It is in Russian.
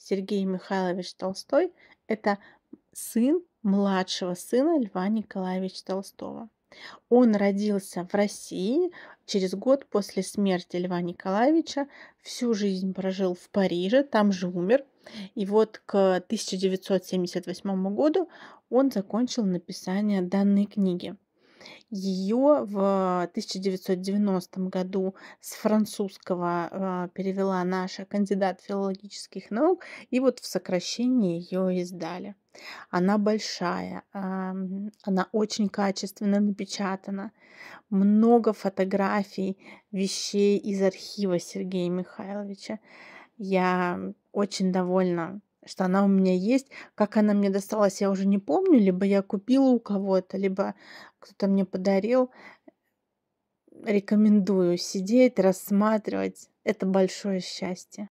Сергей Михайлович Толстой – это сын младшего сына Льва Николаевича Толстого. Он родился в России через год после смерти Льва Николаевича, всю жизнь прожил в Париже, там же умер. И вот к 1978 году он закончил написание данной книги. Ее в 1990 году с французского а, перевела наша кандидат филологических наук, и вот в сокращении ее издали. Она большая, она очень качественно напечатана. Много фотографий, вещей из архива Сергея Михайловича. Я очень довольна что она у меня есть. Как она мне досталась, я уже не помню. Либо я купила у кого-то, либо кто-то мне подарил. Рекомендую сидеть, рассматривать. Это большое счастье.